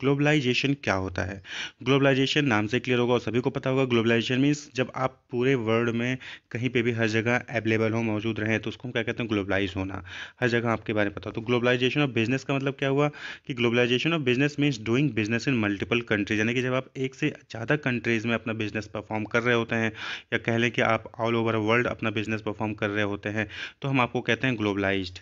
globalisation क्या होता है ग्लोबलाइजेशन नाम से क्लियर होगा और सभी को पता होगा ग्लोबलाइजेशन मीन्स जब आप पूरे वर्ल्ड में कहीं पे भी हर जगह अवेलेबल हो मौजूद रहें तो उसको हम क्या कहते हैं ग्लोबलाइज होना हर जगह आपके बारे में पता हो तो ग्लोबलाइजेशन ऑफ बिजनेस का मतलब क्या हुआ कि globalisation of business means doing business in multiple countries यानी कि जब आप एक से ज़्यादा कंट्रीज़ में अपना बिजनेस परफॉर्म कर रहे होते हैं या कह लें कि आप ऑल ओवर वर्ल्ड अपना बिजनेस परफॉर्म कर रहे होते हैं तो हम आपको कहते हैं globalised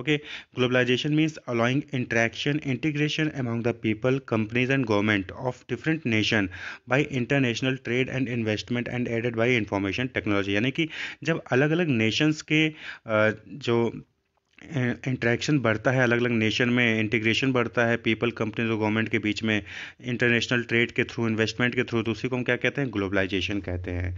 okay globalisation means aligning interaction integration among the people companies and government of different nation by international trade and investment and aided by information technology यानी कि जब अलग अलग नेशंस के जो इंट्रैक्शन बढ़ता है अलग अलग नेशन में इंटीग्रेशन बढ़ता है पीपल कंपनीज और गवर्नमेंट के बीच में इंटरनेशनल ट्रेड के थ्रू इन्वेस्टमेंट के थ्रू तो उसी को हम क्या कहते हैं ग्लोबलाइजेशन कहते हैं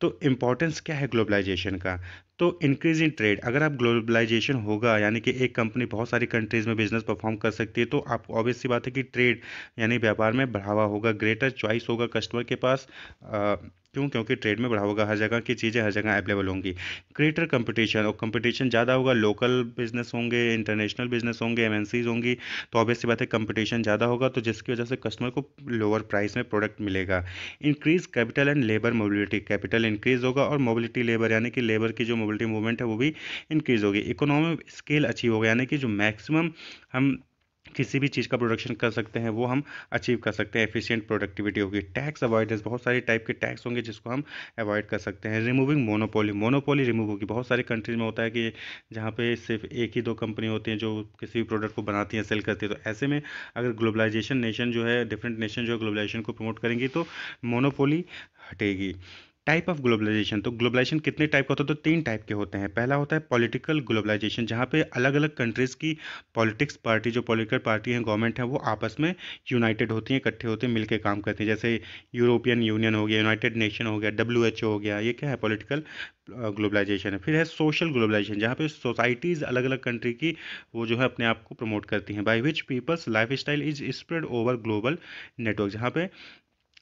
तो इम्पोर्टेंस क्या है ग्लोबलाइजेशन का तो इंक्रीज इन ट्रेड अगर आप ग्लोबलाइजेशन होगा यानी कि एक कंपनी बहुत सारी कंट्रीज़ में बिजनेस परफॉर्म कर सकती है तो आपको ऑब्वियस सी बात है कि ट्रेड यानी व्यापार में बढ़ावा होगा ग्रेटर चॉइस होगा कस्टमर के पास आ, क्यों क्योंकि ट्रेड में बढ़ा होगा हर जगह की चीज़ें हर जगह अवेलेबल होंगी ग्रेटर कंपटीशन और कंपटीशन ज़्यादा होगा लोकल बिजनेस होंगे इंटरनेशनल बिजनेस होंगे एम होंगी तो ऑब्वियसली बात है कंपटीशन ज़्यादा होगा तो जिसकी वजह से कस्टमर को लोअर प्राइस में प्रोडक्ट मिलेगा increase capital and labour mobility capital increase होगा और मोबिलिटी लेबर यानी कि लेबर की जो मोबिलिटी मूवमेंट है वो भी इंक्रीज होगी इकोनॉमिक स्केल अचीव होगा यानी कि जो मैक्सिमम हम किसी भी चीज़ का प्रोडक्शन कर सकते हैं वो हम अचीव कर सकते हैं एफिशिएंट प्रोडक्टिविटी होगी टैक्स अवॉइडेंस बहुत सारे टाइप के टैक्स होंगे जिसको हम अवॉइड कर सकते हैं रिमूविंग मोनोपोली मोनोपोली रिमूव होगी बहुत सारे कंट्रीज में होता है कि जहाँ पे सिर्फ एक ही दो कंपनी होती हैं जो किसी भी प्रोडक्ट को बनाती हैं सेल करती है तो ऐसे में अगर ग्लोबलाइजेशन नेशन जो है डिफरेंट नेशन जो है ग्लोबलाइजेशन को प्रमोट करेंगी तो मोनोपोली हटेगी टाइप ऑफ ग्लोबलाइजेशन तो ग्लोबलाइजेशन कितने टाइप का होता है तो तीन टाइप के होते हैं पहला होता है पॉलिटिकल ग्लोबलाइजेशन जहाँ पे अलग अलग कंट्रीज़ की पॉलिटिक्स पार्टी जो पॉलिटिकल पार्टी हैं गवर्नमेंट है वो आपस में यूनाइटेड होती हैं इकट्ठे होते हैं मिलकर काम करती हैं जैसे यूरोपियन यूनियन हो गया यूनाइटेड नेशन हो गया डब्ल्यू हो गया ये क्या है पॉलिटिकल ग्लोबलाइजेशन है फिर है सोशल ग्लोबलाइजेशन जहाँ पे सोसाइटीज़ अलग अलग कंट्री की वो जो है अपने आप को प्रमोट करती हैं by which people's life style is spread over global network जहाँ पे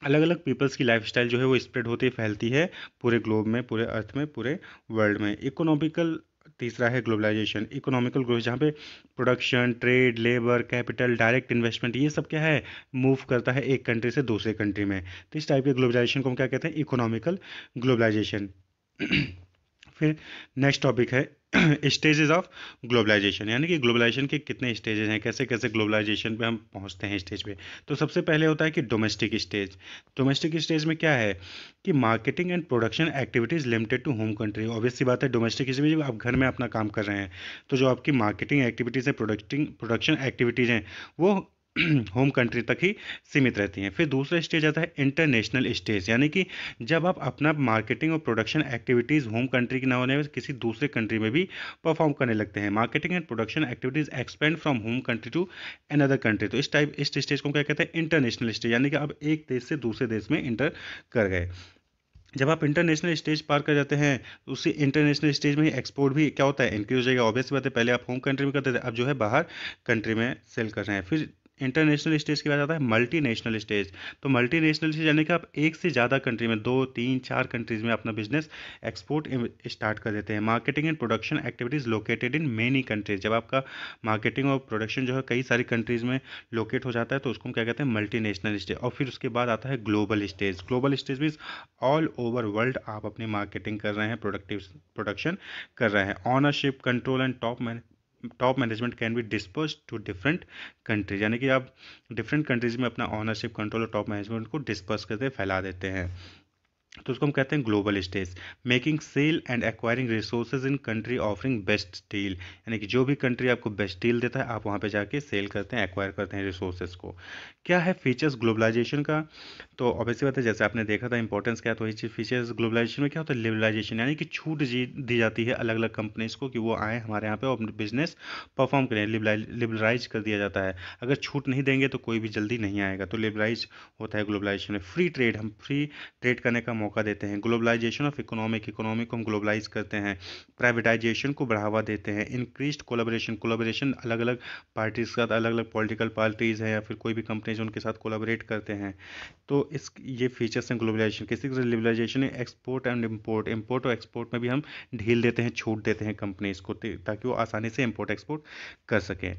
अलग अलग पीपल्स की लाइफ जो है वो स्प्रेड होती फैलती है पूरे ग्लोब में पूरे अर्थ में पूरे वर्ल्ड में इकोनॉमिकल तीसरा है ग्लोबलाइजेशन इकोनॉमिकल ग्रोथ जहाँ पे production trade labour capital direct investment ये सब क्या है मूव करता है एक कंट्री से दूसरे कंट्री में तो इस टाइप के ग्लोबलाइजेशन को हम क्या कहते हैं इकोनॉमिकल ग्लोबलाइजेशन फिर नेक्स्ट टॉपिक है स्टेजेस ऑफ ग्लोबलाइजेशन यानी कि ग्लोबलाइजेशन के कितने स्टेजेस हैं कैसे कैसे ग्लोबलाइजेशन पे हम पहुंचते हैं स्टेज पे तो सबसे पहले होता है कि डोमेस्टिक स्टेज डोमेस्टिक स्टेज में क्या है कि marketing and production activities limited to home country obviously बात है डोमेस्टिक स्टेज में आप घर में अपना काम कर रहे हैं तो जो आपकी मार्केटिंग एक्टिविटीज़ हैं प्रोडक्टिंग प्रोडक्शन एक्टिविटीज़ हैं वो होम कंट्री तक ही सीमित रहती हैं फिर दूसरा स्टेज आता है इंटरनेशनल स्टेज यानी कि जब आप अपना मार्केटिंग और प्रोडक्शन एक्टिविटीज़ होम कंट्री की ना होने किसी दूसरे कंट्री में भी परफॉर्म करने लगते हैं marketing and production activities expand from home country to another country तो इस टाइप इस स्टेज को क्या कहते हैं इंटरनेशनल स्टेज यानी कि आप एक देश से दूसरे देश में इंटर कर गए जब आप इंटरनेशनल स्टेज पार कर जाते हैं तो उसी इंटरनेशनल स्टेज में ही एक्सपोर्ट भी क्या होता है इंक्रीज हो जाएगा ऑब्वियस बात है पहले आप होम कंट्री में करते थे अब जो है बाहर कंट्री में सेल कर रहे हैं फिर इंटरनेशनल स्टेज के बाद आता है मल्टीनेशनल स्टेज तो मल्टीनेशनल स्टेज यानी कि आप एक से ज़्यादा कंट्री में दो तीन चार कंट्रीज में अपना बिजनेस एक्सपोर्ट स्टार्ट कर देते हैं marketing and production activities located in many countries जब आपका मार्केटिंग और प्रोडक्शन जो है कई सारी कंट्रीज़ में लोकेट हो जाता है तो उसको हम क्या कहते हैं नेशनल स्टेज और फिर उसके बाद आता है global stage global stage means all over world आप अपनी मार्केटिंग कर रहे हैं प्रोडक्टिव प्रोडक्शन कर रहे हैं ownership control and top man top management can be disperse to different countries यानी कि आप डिफरेंट कंट्रीज में अपना ऑनरशिप कंट्रोल और टॉप मैनेजमेंट को डिस्पर्स करते फैला देते हैं तो उसको हम कहते हैं global stage making sale and acquiring resources in country offering best deal यानी कि जो भी कंट्री आपको बेस्ट डील देता है आप वहाँ पे जाके सेल करते हैं एक्वायर करते हैं रिसोर्सेज को क्या है फीचर्स ग्लोबलाइजेशन का तो ऑब्वियसली बात है जैसे आपने देखा था इंपॉर्टेंस क्या तो यही चीज़ फीचर्स ग्लोबलाइजेशन में क्या होता है लिबलाइजेशन यानी कि छूट दी जाती है अलग अलग कंपनीज को कि वो आए हमारे यहाँ पे अपने बिजनेस परफॉर्म करें लिबलाइज कर दिया जाता है अगर छूट नहीं देंगे तो कोई भी जल्दी नहीं आएगा तो लिबलाइज होता है ग्लोबलाइजेशन में फ्री ट्रेड हम फ्री ट्रेड करने का मौका मौका देते हैं ग्लोबलाइजेशन ऑफ इकोनॉमिक इकोनॉमी को हम ग्लोबलाइज करते हैं प्राइवेटाइजेशन को बढ़ावा देते हैं इंक्रीज कोलाबोरेशन कोलाबोरेशन अलग अलग पार्टीज़ के साथ अलग अलग पॉलिटिकल पार्टीज़ हैं या फिर कोई भी कंपनीज उनके साथ कोलाबोरेट करते हैं तो इस ये फीचर्स हैं ग्लोबलाइजेशन किसी globalisation export and import import और एक्सपोर्ट में भी हम ढील देते हैं छूट देते हैं कंपनीज़ को ताकि वो आसानी से इम्पोर्ट एक्सपोर्ट कर सकें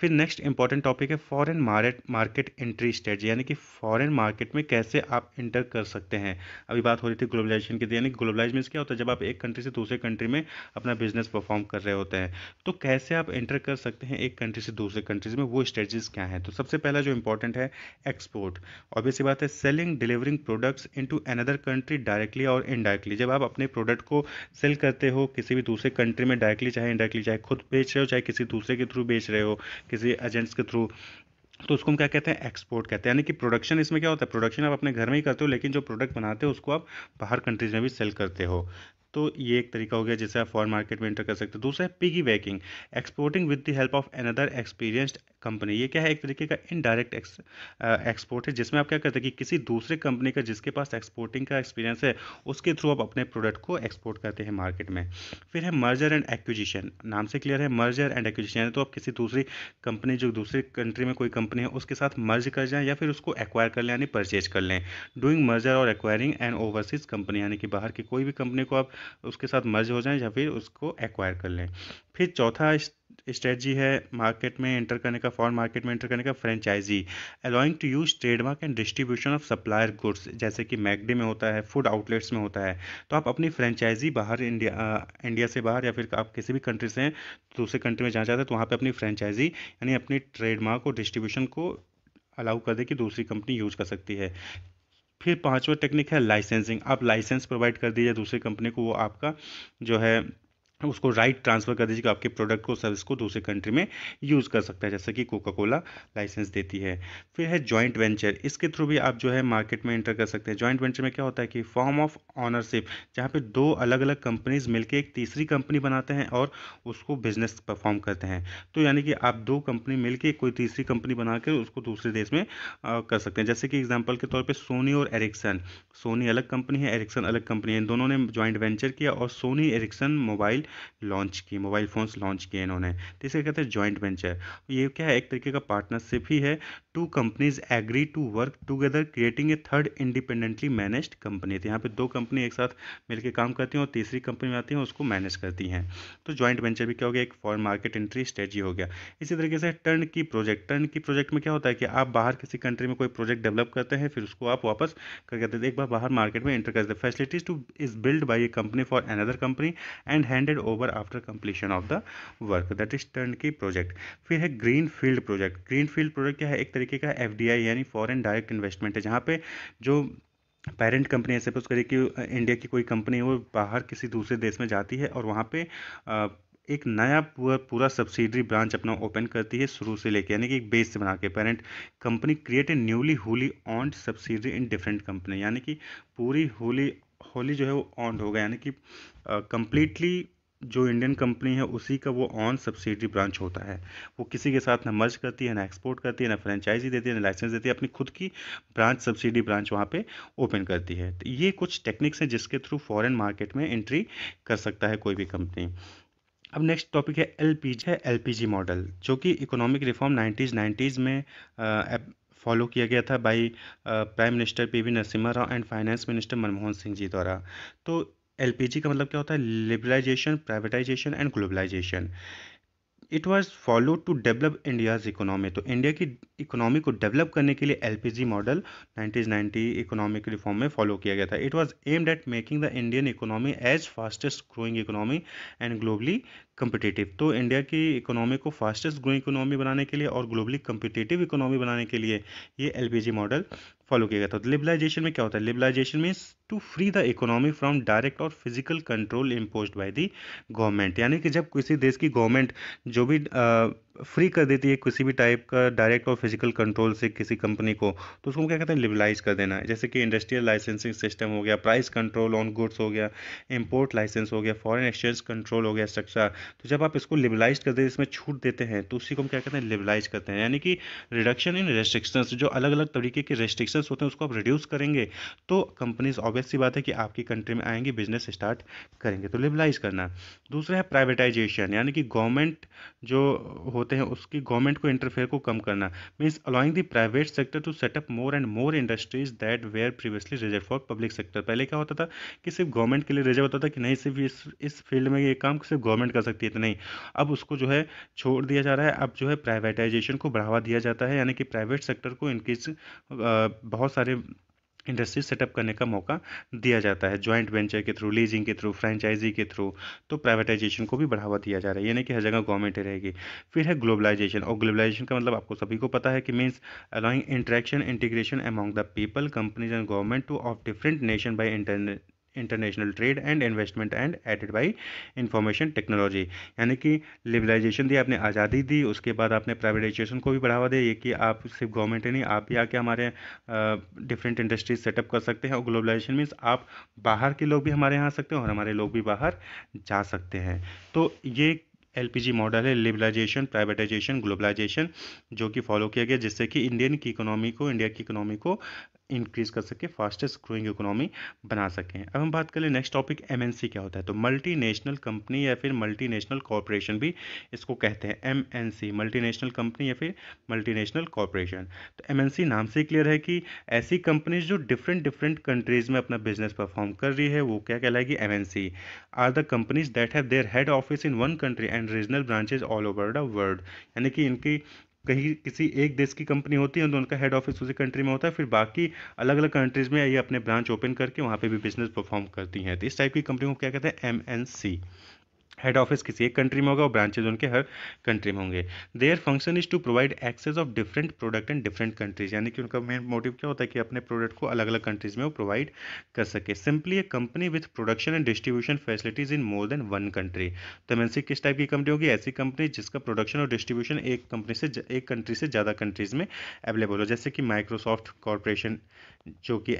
फिर नेक्स्ट इंपॉर्टेंट टॉपिक है foreign market market entry state यानी कि फॉरेन मार्केट में कैसे आप इंटर कर सकते हैं अब हमारी बात हो रही थी ग्लोबलाइजेशन की यानी ग्लोबलाइज मीन क्या होता है जब आप एक कंट्री से दूसरे कंट्री में अपना बिजनेस परफॉर्म कर रहे होते हैं तो कैसे आप एंटर कर सकते हैं एक कंट्री से दूसरे कंट्रीज में वो स्ट्रेटजीज क्या है तो सबसे पहला जो इंपॉर्टेंट है एक्सपोर्ट ऑब्वियसली बात है selling delivering products to another country directly और इनडायरेक्टली जब आप अपने प्रोडक्ट को सेल करते हो किसी भी दूसरे कंट्री में डायरेक्टली चाहे इनडायरेक्टली चाहे खुद बेच रहे हो चाहे किसी दूसरे के थ्रू बेच रहे हो किसी एजेंट्स के थ्रू तो उसको हम क्या कहते हैं एक्सपोर्ट कहते हैं यानी कि प्रोडक्शन इसमें क्या होता है प्रोडक्शन आप अपने घर में ही करते हो लेकिन जो प्रोडक्ट बनाते हो उसको आप बाहर कंट्रीज में भी सेल करते हो तो ये एक तरीका हो गया जिसे आप फॉरन मार्केट में इंटर कर सकते हो दूसरा है piggybacking exporting with the help of another experienced company ये क्या है एक तरीके का इनडायरेक्ट एक्सपोर्ट uh, है जिसमें आप क्या करते हैं कि किसी दूसरे कंपनी का जिसके पास एक्सपोर्टिंग का एक्सपीरियंस है उसके थ्रू आप अपने प्रोडक्ट को एक्सपोर्ट करते हैं मार्केट में फिर है मर्जर एंड एक्विजिशन नाम से क्लियर है मर्जर एंड एक्विजिशन तो आप किसी दूसरी कंपनी जो दूसरी कंट्री में कोई कंपनी है उसके साथ मर्ज कर जाएँ या फिर उसको एक्वायर कर लें यानी परचेज कर लें डूइंग मर्जर और एक्वायरिंग एंड ओवरसीज कंपनी यानी कि बाहर की कोई भी कंपनी को आप उसके साथ मर्ज हो जाएं या फिर उसको एक्वायर कर लें फिर चौथा स्ट्रेटजी है मार्केट में एंटर करने का फॉरन मार्केट में एंटर करने का franchisee allowing to use trademark and distribution of supplier goods जैसे कि मैगडे में होता है फूड आउटलेट्स में होता है तो आप अपनी फ्रेंचाइजी बाहर इंडिया इंडिया से बाहर या फिर आप किसी भी कंट्री से हैं दूसरे कंट्री में जाना चाहते हैं तो वहाँ पर अपनी फ्रेंचाइजी यानी अपनी ट्रेडमार्क और डिस्ट्रीब्यूशन को अलाउ कर दे कि दूसरी कंपनी यूज कर सकती है फिर पाँचवा टेक्निक है लाइसेंसिंग आप लाइसेंस प्रोवाइड कर दीजिए दूसरी कंपनी को वो आपका जो है उसको राइट ट्रांसफ़र कर दीजिए कि आपके प्रोडक्ट को सर्विस को दूसरे कंट्री में यूज़ कर सकता है जैसे कि कोका कोला लाइसेंस देती है फिर है जॉइंट वेंचर इसके थ्रू भी आप जो है मार्केट में इंटर कर सकते हैं जॉइंट वेंचर में क्या होता है कि फॉर्म ऑफ ऑनरशिप जहाँ पे दो अलग अलग कंपनीज मिलकर एक तीसरी कंपनी बनाते हैं और उसको बिजनेस परफॉर्म करते हैं तो यानी कि आप दो कंपनी मिलकर कोई तीसरी कंपनी बना कर उसको दूसरे देश में कर सकते हैं जैसे कि एग्जाम्पल के तौर पर सोनी और एरिक्सन सोनी अलग कंपनी है एरिक्सन अलग कंपनी है इन दोनों ने जॉइंट वेंचर किया और सोनी एरिक्सन मोबाइल लॉन्च की मोबाइल फ़ोन्स लॉन्च किए इन्होंने तो इसे कहते हैं जॉइंट वेंचर ये क्या है एक तरीके का पार्टनरशिप ही है two companies agree to work together creating a third independently managed company तो यहाँ पे दो कंपनी एक साथ मिलकर काम करती हैं और तीसरी कंपनी में आती हैं उसको मैनेज करती हैं तो जॉइंट वेंचर भी क्या हो गया एक फॉरन मार्केट एंट्री स्ट्रेटी हो गया इसी तरीके से turn turnkey project turn turnkey project में क्या होता है कि आप बाहर किसी कंट्री में कोई प्रोजेक्ट डेवलप करते हैं फिर उसको आप वापस करके देते एक बार बाहर मार्केट में एंटर करते facilities to is build by a company for another company and handed over after completion of the work that is turnkey project फिर है green field project green field project क्या है एक तरीके का F यानी फॉरन direct investment है जहाँ पे जो पेरेंट कंपनी है सपोज करिए कि इंडिया की कोई कंपनी वो बाहर किसी दूसरे देश में जाती है और वहाँ पे आ, एक नया पूरा पूरा सब्सिडरी ब्रांच अपना ओपन करती है शुरू से लेके यानी कि एक बेस से बना के parent company create a newly wholly owned subsidiary in different company यानी कि पूरी होली होली जो है वो ऑन्ड हो गया यानी कि कंप्लीटली uh, जो इंडियन कंपनी है उसी का वो ऑन सब्सिडी ब्रांच होता है वो किसी के साथ ना मर्ज करती है ना एक्सपोर्ट करती है ना फ्रेंचाइजी देती है ना लाइसेंस देती है अपनी खुद की ब्रांच सब्सिडी ब्रांच वहाँ पे ओपन करती है तो ये कुछ टेक्निक्स हैं जिसके थ्रू फॉरेन मार्केट में एंट्री कर सकता है कोई भी कंपनी अब नेक्स्ट टॉपिक है एल है एल मॉडल जो कि इकोनॉमिक रिफॉर्म नाइन्टीज़ नाइन्टीज़ में फॉलो किया गया था by prime minister P V Narasimha Rao and finance minister Manmohan Singh ji द्वारा तो एल का मतलब क्या होता है liberalisation privatisation and globalisation it was follow to develop India's economy तो इंडिया की इकोनॉमी को डेवलप करने के लिए L P G model ninety economic reform में फॉलो किया गया था it was aimed at making the Indian economy as fastest growing economy and globally competitive तो इंडिया की इकोनॉमी को फास्टेस्ट ग्रोइंग इकोनॉमी बनाने के लिए और ग्लोबली कम्पिटेटिव इकोनॉमी बनाने के लिए ये L P G model follow किया गया था तो लिबलाइजेशन में क्या होता है liberalisation means to free the economy from direct और physical control impose by the government यानी कि जब किसी देश की गवर्नमेंट जो भी फ्री कर देती है किसी भी टाइप का डायरेक्ट और फिजिकल कंट्रोल से किसी कंपनी को तो उसको क्या कहते हैं लिबलाइज कर देना है जैसे कि इंडस्ट्रियल लाइसेंसिंग सिस्टम हो गया प्राइस कंट्रोल ऑन गुड्स हो गया इम्पोर्ट लाइसेंस हो गया फॉरन एक्सचेंज कंट्रोल हो गया स्ट्रक्चर तो जब आप इसको लिबलाइज कर देते इसमें छूट देते हैं तो उसी को हम क्या कहते हैं लिबलाइज करते हैं यानी कि रिडक्शन इन रेस्ट्रिक्शंस जो अलग अलग तरीके के रेस्ट्रिक्शंस होते हैं उसको आप रिड्यूस करेंगे तो कंपनीज ऑब्वियस ऑब्वियस सी बात है कि आपकी कंट्री में आएंगे बिजनेस स्टार्ट करेंगे तो लिबलाइज करना दूसरा है प्राइवेटाइजेशन यानी कि गवर्नमेंट जो होते हैं उसकी गवर्नमेंट को इंटरफेयर को कम करना means allowing the private sector to set up more and more industries that were previously reserve for public sector पहले क्या होता था कि सिर्फ गवर्नमेंट के लिए रिजर्व होता था कि नहीं सिर्फ इस इस फील्ड में ये काम सिर्फ गवर्नमेंट कर सकती है तो नहीं अब उसको जो है छोड़ दिया जा रहा है अब जो है प्राइवेटाइजेशन को बढ़ावा दिया जाता है यानी कि प्राइवेट सेक्टर को इनकी बहुत सारे इंडस्ट्री सेटअप करने का मौका दिया जाता है जॉइंट वेंचर के थ्रू लीजिंग के थ्रू फ्रेंचाइजी के थ्रू तो प्राइवेटाइजेशन को भी बढ़ावा दिया जा रहा है यानी कि हर जगह गवर्नमेंट ही रहेगी फिर है ग्लोबलाइजेशन और ग्लोबलाइजेशन का मतलब आपको सभी को पता है कि means allowing interaction integration among the people companies and government to of different nation by international trade and investment and aided by information technology यानी कि लिबलाइजेशन दी आपने आज़ादी दी उसके बाद आपने प्राइवेटाइजेशन को भी बढ़ावा दिया ये कि आप सिर्फ गवर्नमेंट ही नहीं आप भी आके हमारे डिफरेंट इंडस्ट्रीज सेटअप कर सकते हैं और ग्लोबलाइजेशन मीन्स आप बाहर के लोग भी हमारे यहाँ आ सकते हैं और हमारे लोग भी बाहर जा सकते हैं तो ये जी मॉडल है लिबलाइजेशन प्राइवेटाइजेशन ग्लोबलाइजेशन जो कि फॉलो किया गया जिससे कि इंडियन की इकोनॉमी को इंडिया की इकोनॉमी को इंक्रीज़ कर सके फास्टेस्ट ग्रोइंग इकोनॉमी बना सकें अब हम बात कर लें नेक्स्ट टॉपिक एम क्या होता है तो मल्टीनेशनल कंपनी या फिर मल्टीनेशनल कॉरपोरेशन भी इसको कहते हैं M N C multinational company या फिर मल्टीनेशनल कॉरपोरेशन तो एम एन सी नाम से क्लियर है कि ऐसी कंपनीज जो डिफरेंट डिफरेंट कंट्रीज़ में अपना बिजनेस परफॉर्म कर रही है वो क्या कहलाएगी M N C are the companies that have their head office in one country and regional branches all over the world यानी कि इनकी कहीं किसी एक देश की कंपनी होती है तो उनका हेड ऑफिस उसी कंट्री में होता है फिर बाकी अलग अलग कंट्रीज़ में ये अपने ब्रांच ओपन करके वहाँ पर भी बिजनेस परफॉर्म करती हैं तो इस टाइप की कंपनी को क्या कहते हैं एम हेड ऑफिस किसी एक कंट्री में होगा और ब्रांचेज उनके हर कंट्री में होंगे their function is to provide access of different product and different countries यानी कि उनका मेन मोटिव क्या होता है कि अपने प्रोडक्ट को अलग अलग कंट्रीज में वो प्रोवाइड कर सके simply a company with production and distribution facilities in more than one country तो एमएनसी किस टाइप की कंपनी होगी ऐसी कंपनी जिसका प्रोडक्शन और डिस्ट्रीब्यूशन एक कंपनी से एक कंट्री से ज़्यादा कंट्रीज में अवेलेबल हो जैसे कि माइक्रोसॉफ्ट कॉरपोरेशन जो कि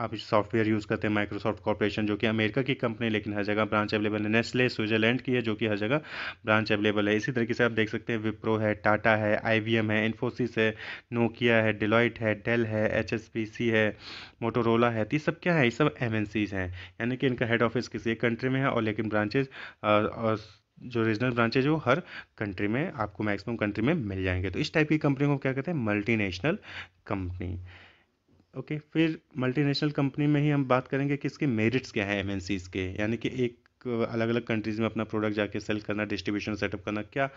आप इस सॉफ्टवेयर यूज़ करते हैं माइक्रोसॉफ्ट कॉर्पोरेशन जो कि अमेरिका की कंपनी लेकिन हर जगह ब्रांच अवेलेबल है नेस्ले स्विट्जरलैंड की है जो कि हर जगह ब्रांच अवेलेबल है इसी तरीके से आप देख सकते हैं विप्रो है टाटा है आई है इन्फोसिस है नोकिया है डिलॉइट है डेल है एच है मोटोरोला है तो ये सब क्या है ये सब एम हैं यानी कि इनका हेड ऑफिस किसी एक कंट्री में है और लेकिन ब्रांचेज जो रीजनल ब्रांचेज वो हर कंट्री में आपको मैक्सिमम कंट्री में मिल जाएंगे तो इस टाइप की कंपनी को क्या कहते हैं मल्टी कंपनी ओके फिर मल्टीनेशनल कंपनी में ही हम बात करेंगे कि इसके मेरिट्स क्या है एम के यानी कि एक अलग अलग कंट्रीज़ में अपना प्रोडक्ट जाके सेल करना डिस्ट्रीब्यूशन सेटअप करना क्या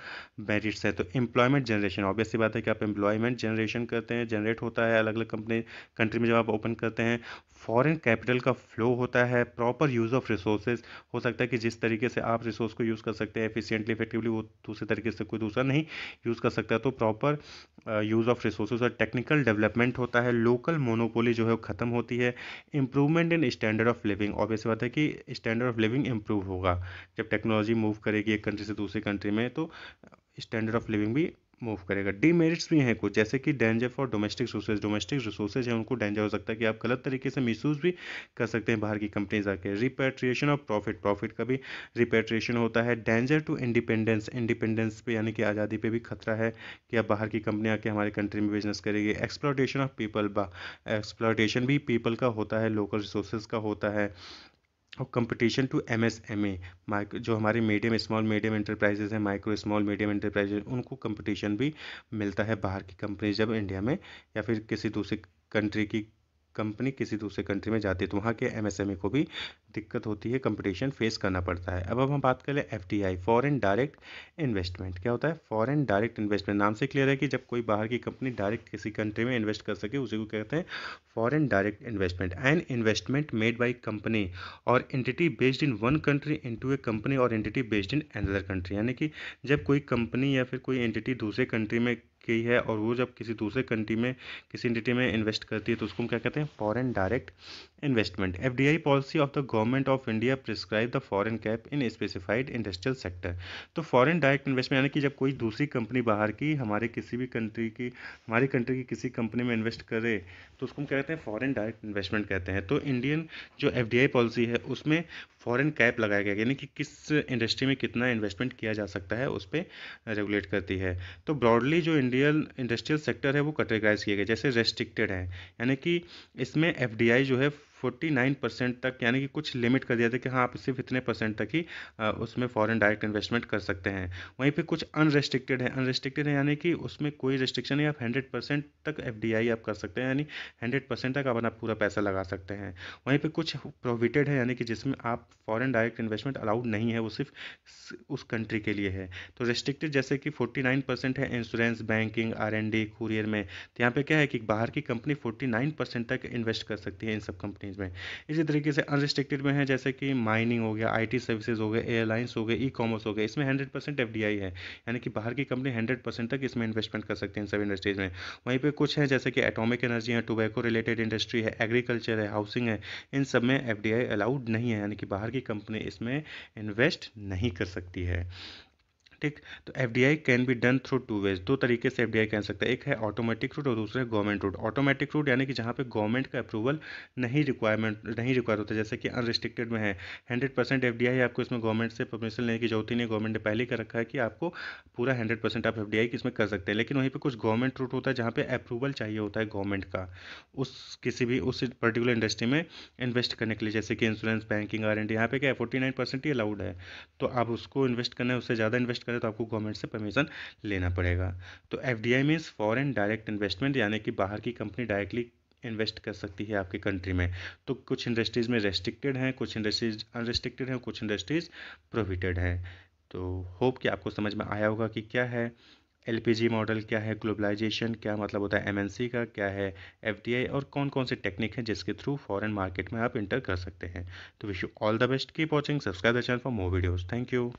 मेरिट्स है तो एम्प्लॉयमेंट जनरेशन ऑब्वियस सी बात है कि आप एम्प्लॉयमेंट जनरेशन करते हैं जनरेट होता है अलग अलग कंपनी कंट्री में जब आप ओपन करते हैं फॉरेन कैपिटल का फ्लो होता है प्रॉपर यूज़ ऑफ रिसोर्सेज हो सकता है कि जिस तरीके से आप रिसोर्स को यूज़ कर सकते हैं एफिशिएंटली इफेक्टिवली वो दूसरे तरीके से कोई दूसरा नहीं यूज़ कर सकता तो प्रॉपर यूज़ ऑफ रिसोर्सेज और टेक्निकल डेवलपमेंट होता है लोकल मोनोपोली जो है वो ख़त्म होती है improvement in standard of living obvious बात है कि स्टैंडर्ड ऑफ लिविंग इंप्रूव होगा जब टेक्नोलॉजी मूव करेगी एक कंट्री से दूसरी कंट्री में तो स्टैंडर्ड ऑफ लिविंग भी मूव करेगा डीमेरिट्स भी हैं कुछ जैसे कि danger for domestic resources domestic resources हैं उनको डेंजर हो सकता है कि आप गलत तरीके से मिसयूज़ भी कर सकते हैं बाहर की कंपनीज आके रिपेट्रिएशन ऑफ प्रॉफिट प्रॉफिट का भी रिपेट्रिएशन होता है डेंजर टू इंडिपेंडेंस इंडिपेंडेंस पे यानी कि आज़ादी पे भी खतरा है कि आप बाहर की कंपनी आके हमारे कंट्री में बिजनेस करेगी एक्सप्लोटेशन ऑफ पीपल बा एक्सप्लोटेशन भी पीपल का होता है लोकल रिसोर्सेज का होता है और competition to M S M E micro जो हमारे मीडियम स्मॉल मीडियम इंटरप्राइजेज हैं माइक्रो स्मॉल मीडियम इंटरप्राइजेज उनको कंपटीशन भी मिलता है बाहर की कंपनी जब इंडिया में या फिर किसी दूसरी कंट्री की कंपनी किसी दूसरे कंट्री में जाती है तो वहाँ के एम e को भी दिक्कत होती है कंपटीशन फेस करना पड़ता है अब हम बात कर लें F foreign I foreign direct investment क्या होता है फॉरेन डायरेक्ट इन्वेस्टमेंट नाम से क्लियर है कि जब कोई बाहर की कंपनी डायरेक्ट किसी कंट्री में इन्वेस्ट कर सके उसी को कहते हैं foreign direct investment and investment made by company or entity based in one country into a company or entity based in another country यानी कि जब कोई कंपनी या फिर कोई एंटिटी दूसरे कंट्री में की है और वो जब किसी दूसरे कंट्री में किसी इंडिटी में इन्वेस्ट करती है तो उसको हम क्या कहते हैं foreign direct investment F policy of the government of India prescribe the foreign cap in specified industrial sector तो फॉरेन डायरेक्ट इन्वेस्टमेंट यानी कि जब कोई दूसरी कंपनी बाहर की हमारे किसी भी कंट्री की हमारी कंट्री की किसी कंपनी में इन्वेस्ट करे तो उसको हम क्या कहते हैं फॉरन डायरेक्ट इन्वेस्टमेंट कहते हैं तो इंडियन जो एफ पॉलिसी है उसमें फॉरन कैप लगाया गया यानी कि किस इंडस्ट्री में कितना इन्वेस्टमेंट किया जा सकता है उस पर रेगुलेट करती है तो ब्रॉडली जो इंडिया इंडस्ट्रियल इंडस्ट्रियल सेक्टर है वो कैटेगराइज किए गए जैसे रेस्ट्रिक्टेड है यानी कि इसमें एफ जो है फोर्टी नाइन परसेंट तक यानी कि कुछ लिमिट कर दिया था कि हाँ आप सिर्फ इतने परसेंट तक ही उसमें फॉरेन डायरेक्ट इन्वेस्टमेंट कर सकते हैं वहीं पे कुछ अनरेस्ट्रिक्टेड है अनरेस्ट्रिक्टेड है यानी कि उसमें कोई रिस्ट्रिक्शन नहीं आप हंड्रेड परसेंट तक एफ आप कर सकते हैं यानी हंड्रेड परसेंट तक आप अपना पूरा पैसा लगा सकते हैं वहीं पर कुछ प्रोविटेड है यानी कि जिसमें आप फॉरन डायरेक्ट इन्वेस्टमेंट अलाउड नहीं है वो सिर्फ उस कंट्री के लिए है तो रेस्ट्रिक्टेड जैसे कि फोर्टी नाइन परसेंट है insurance banking R and D courier में तो यहाँ पर क्या है कि बाहर की कंपनी फोर्टी नाइन परसेंट तक इन्वेस्ट कर सकती है इन सब कंपनीज रेंज में इसी तरीके से अनरिस्ट्रिक्टेड में है जैसे कि माइनिंग हो गया आई सर्विसेज हो गए एयरलाइंस हो गए ई कॉमर्स हो गए इसमें हंड्रेड परसेंट एफ है यानी कि बाहर की कंपनी हंड्रेड परसेंट तक इसमें इन्वेस्टमेंट कर सकते हैं इन इंडस्ट्रीज में वहीं पर कुछ है जैसे कि एटोमिक एनर्जी है टोबैको रिलेटेड इंडस्ट्री है एग्रीकल्चर है हाउसिंग है इन सब में एफ अलाउड नहीं है यानी कि बाहर की कंपनी इसमें इन्वेस्ट नहीं कर सकती है ठीक तो F D I can be done through two ways दो तरीके से एफ डी आई कह सकता है एक है ऑटोमेटिक रूट और दूसरा है गवर्नमेंट रूट ऑटोमेटिक रूट यानी कि जहाँ पे गवर्नमेंट का अप्रूवल नहीं रिक्वायरमेंट नहीं रिक्वायर होता जैसे कि अनरिस्ट्रिक्टेड में है hundred percent F D I आपको इसमें गवर्नमेंट से परमिशन लेने की जरूरत ही नहीं गवर्नमेंट ने पहले ही कर रखा है कि आपको पूरा हंड्रेड परसेंट आप एफ डी आई इसमें कर सकते हैं लेकिन वहीं पर कुछ गवर्नमेंट रूट होता है जहाँ पर अप्रूवल चाहिए होता है गवर्नमेंट का उस किसी भी उस पर्टिकुलर इंडस्ट्री में इन्वेस्ट करने के लिए जैसे कि इंश्योरेंस बैंकिंग आर एंड यहाँ पे क्या है फोर्टी नाइन परसेंट ही अलाउड है तो आप उसको इन्वेस्ट करना है उससे ज़्यादा इन्वेस्ट करें तो आपको गवर्नमेंट से परमिशन लेना पड़ेगा तो F D I means foreign direct investment यानी कि बाहर की कंपनी डायरेक्टली इन्वेस्ट कर सकती है आपके कंट्री में तो कुछ इंडस्ट्रीज़ में रेस्ट्रिक्टेड हैं कुछ इंडस्ट्रीज अनरेस्ट्रिक्टेड हैं कुछ इंडस्ट्रीज़ प्रोविटेड हैं तो होप कि आपको समझ में आया होगा कि क्या है एलपीजी मॉडल क्या है ग्लोबलाइजेशन क्या मतलब होता है एमएनसी का क्या है एफडीआई और कौन कौन से टेक्निक हैं जिसके थ्रू फॉरेन मार्केट में आप इंटर कर सकते हैं तो wish you all the best keep watching subscribe the channel for more videos thank you